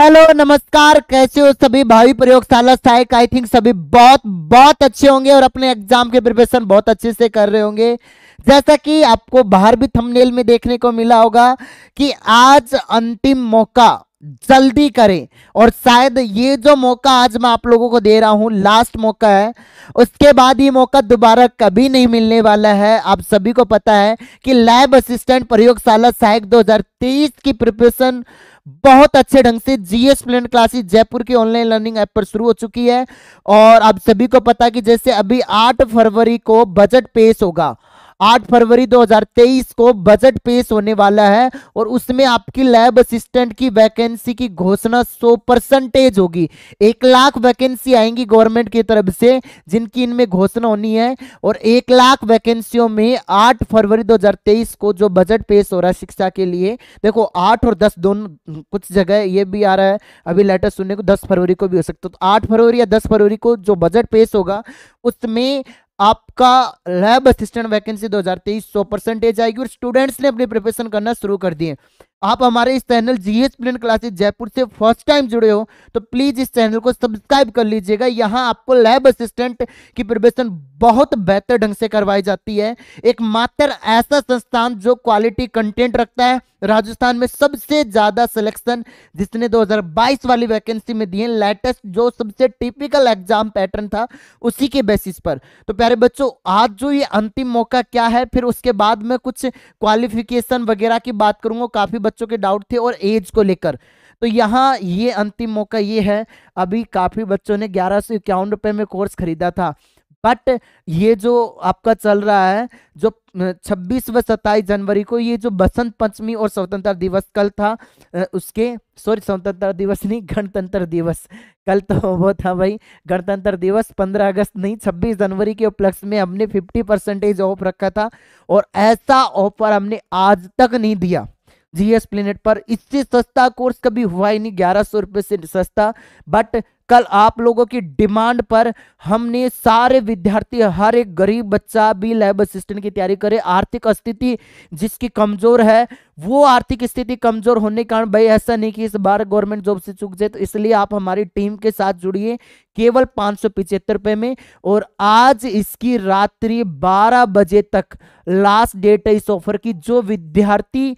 hello नमस्कार कैसे हो सभी भावी प्रयोगशाला सहायक आई थिंक सभी बहुत बहुत अच्छे होंगे और अपने एग्जाम के प्रिपरेशन बहुत अच्छे से कर रहे होंगे जैसा कि आपको बाहर भी थंबनेल में देखने को मिला होगा कि आज अंतिम मौका जल्दी करें और शायद ये जो मौका आज मैं आप लोगों को दे रहा हूं लास्ट मौका है उसके बाद ये मौका दोबारा कभी नहीं मिलने वाला है आप सभी को पता है कि लैब असिस्टेंट प्रयोगशाला सहायक 2023 की प्रिपरेशन बहुत अच्छे ढंग से जीएस प्लेन क्लासेस जयपुर की ऑनलाइन लर्निंग ऐप पर शुरू हो चुकी है और आप सभी को पता कि जैसे अभी आठ फरवरी को बजट पेश होगा 8 फरवरी 2023 को बजट पेश होने वाला है और उसमें आपकी लैब असिस्टेंट की वैकेंसी की घोषणा 100 परसेंटेज होगी एक लाख वैकेंसी आएंगी गवर्नमेंट की तरफ से जिनकी इनमें घोषणा होनी है और एक लाख वैकेंसियों में आठ फरवरी 2023 को जो बजट पेश हो रहा है शिक्षा के लिए देखो आठ और दस दोनों कुछ जगह ये भी आ रहा है अभी लेटर सुनने को दस फरवरी को भी हो सकता है तो आठ फरवरी या दस फरवरी को जो बजट पेश होगा उसमें आपका लैब असिस्टेंट वैकेंसी 2023 सौ परसेंटेज आएगी और स्टूडेंट्स ने अपनी प्रिपरेशन करना शुरू कर दिए आप हमारे इस channel GS plain classes Jaipur से फर्स्ट टाइम जुड़े हो तो प्लीज़ इस चैनल को सब्सक्राइब कर लीजिएगा यहाँ आपको लैब असिस्टेंट की प्रिपरेशन बहुत बेहतर ढंग से करवाई जाती है एक मात्र ऐसा संस्थान जो क्वालिटी कंटेंट रखता है राजस्थान में सबसे ज्यादा सिलेक्शन जिसने 2022 वाली वैकेंसी में दिए लेटेस्ट जो सबसे टिपिकल एग्जाम पैटर्न था उसी के बेसिस पर तो प्यारे बच्चों आज जो ये अंतिम मौका क्या है फिर उसके बाद में कुछ क्वालिफिकेशन वगैरह की बात करूंगा काफी बच्चों के डाउट थे और एज को लेकर तो यहाँ ये अंतिम मौका ये है अभी काफ़ी बच्चों ने ग्यारह सौ इक्यावन रुपये में कोर्स खरीदा था बट ये जो आपका चल रहा है जो 26 व 27 जनवरी को ये जो बसंत पंचमी और स्वतंत्रता दिवस कल था उसके सॉरी स्वतंत्रता दिवस नहीं गणतंत्र दिवस कल तो वो था भाई गणतंत्र दिवस 15 अगस्त नहीं 26 जनवरी के उपलक्ष्य में हमने 50 परसेंटेज ऑफ रखा था और ऐसा ऑफर हमने आज तक नहीं दिया जीएस प्लेनेट पर इससे सस्ता कोर्स कभी हुआ ही नहीं ग्यारह सौ रुपये से सस्ता बट कल आप लोगों की डिमांड पर हमने सारे विद्यार्थी हर एक गरीब बच्चा भी लैब असिस्टेंट की तैयारी करे आर्थिक स्थिति जिसकी कमजोर है वो आर्थिक स्थिति कमजोर होने के कारण भाई ऐसा नहीं कि इस बार गवर्नमेंट जॉब से चूक जाए तो इसलिए आप हमारी टीम के साथ जुड़िए केवल पांच सौ पिछहत्तर रुपए में और आज इसकी रात्रि बारह बजे तक लास्ट डेट है इस ऑफर की जो विद्यार्थी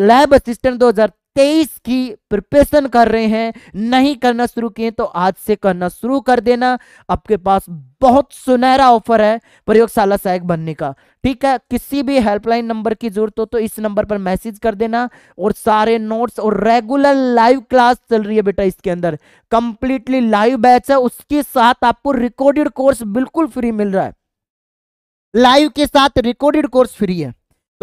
लैब असिस्टेंट 2023 की प्रिपरेशन कर रहे हैं नहीं करना शुरू किए तो आज से करना शुरू कर देना आपके पास बहुत सुनहरा ऑफर है प्रयोगशाला सहायक बनने का ठीक है किसी भी हेल्पलाइन नंबर की जरूरत हो तो इस नंबर पर मैसेज कर देना और सारे नोट्स और रेगुलर लाइव क्लास चल रही है बेटा इसके अंदर कंप्लीटली लाइव बैच है उसके साथ आपको रिकॉर्डेड कोर्स बिल्कुल फ्री मिल रहा है लाइव के साथ रिकॉर्डेड कोर्स फ्री है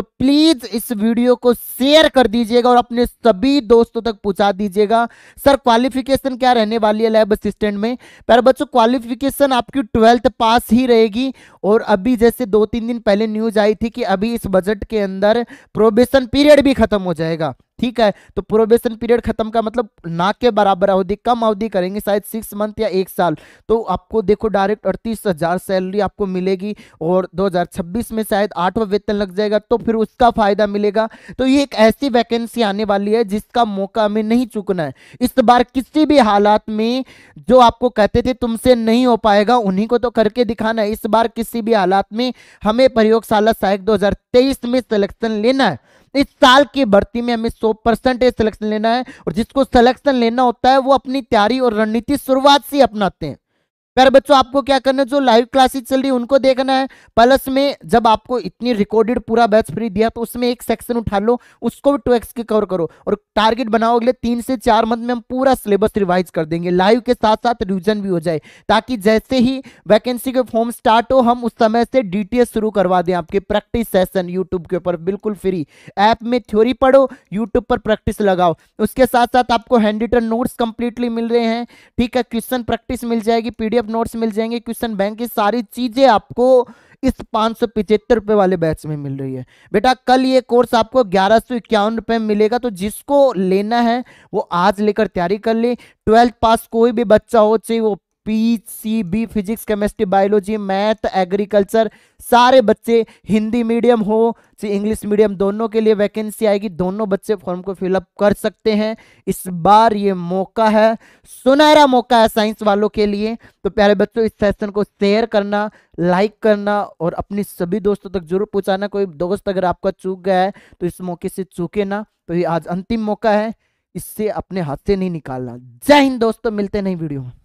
तो प्लीज इस वीडियो को शेयर कर दीजिएगा और अपने सभी दोस्तों तक पहुंचा दीजिएगा सर क्वालिफिकेशन क्या रहने वाली है लैब असिस्टेंट में पर बच्चों क्वालिफिकेशन आपकी ट्वेल्थ पास ही रहेगी और अभी जैसे दो तीन दिन पहले न्यूज आई थी कि अभी इस बजट के अंदर प्रोबेशन पीरियड भी खत्म हो जाएगा ठीक है तो प्रोबेशन पीरियड खत्म का मतलब ना के बराबर अवधि कम अवधि करेंगे शायद सिक्स मंथ या एक साल तो आपको देखो डायरेक्ट अड़तीस हज़ार सैलरी आपको मिलेगी और 2026 में शायद आठवा वेतन लग जाएगा तो फिर उसका फ़ायदा मिलेगा तो ये एक ऐसी वैकेंसी आने वाली है जिसका मौका हमें नहीं चुकना है इस बार किसी भी हालात में जो आपको कहते थे तुमसे नहीं हो पाएगा उन्हीं को तो करके दिखाना है इस बार किसी भी हालात में हमें प्रयोगशाला सहायक 2023 में सिलेक्शन लेना है इस साल की भर्ती में हमें सौ परसेंटेज सिलेक्शन लेना है और जिसको सिलेक्शन लेना होता है वो अपनी तैयारी और रणनीति शुरुआत से अपनाते हैं प्यारे बच्चों आपको क्या करना है जो लाइव क्लासेस चल रही है उनको देखना है प्लस में जब आपको इतनी रिकॉर्डेड पूरा बैच फ्री दिया तो उसमें एक सेक्शन उठा लो उसको भी टू एक्स के कवर करो और टारगेट बनाओ अगले तीन से चार मंथ में हम पूरा सिलेबस रिवाइज कर देंगे लाइव के साथ साथ रिविजन भी हो जाए ताकि जैसे ही वैकेंसी के फॉर्म स्टार्ट हो हम उस समय से डी शुरू करवा दें आपके प्रैक्टिस सेशन यूट्यूब के ऊपर बिल्कुल फ्री ऐप में थ्योरी पढ़ो यूट्यूब पर प्रैक्टिस लगाओ उसके साथ साथ आपको हैंड रिटन नोट्स कंप्लीटली मिल रहे हैं ठीक है क्वेश्चन प्रैक्टिस मिल जाएगी पीडीएफ पीडीएफ नोट्स मिल जाएंगे क्वेश्चन बैंक की सारी चीज़ें आपको इस पांच सौ पिछहत्तर रुपए वाले बैच में मिल रही है बेटा कल ये कोर्स आपको ग्यारह सौ इक्यावन रुपए में मिलेगा तो जिसको लेना है वो आज लेकर तैयारी कर ले ट्वेल्थ पास कोई भी बच्चा हो चाहे वो PCB physics chemistry biology math agriculture सारे बच्चे हिंदी मीडियम हो चाहे इंग्लिश मीडियम दोनों के लिए वैकेंसी आएगी दोनों बच्चे फॉर्म को फिलअप कर सकते हैं इस बार ये मौका है सुनहरा मौका है साइंस वालों के लिए तो प्यारे बच्चों इस सेशन को शेयर करना लाइक करना और अपने सभी दोस्तों तक जरूर पहुँचाना कोई दोस्त अगर आपका चूक गया है तो इस मौके से चूके ना तो ये आज अंतिम मौका है इससे अपने हाथ से नहीं निकालना जय हिंद दोस्तों मिलते नहीं वीडियो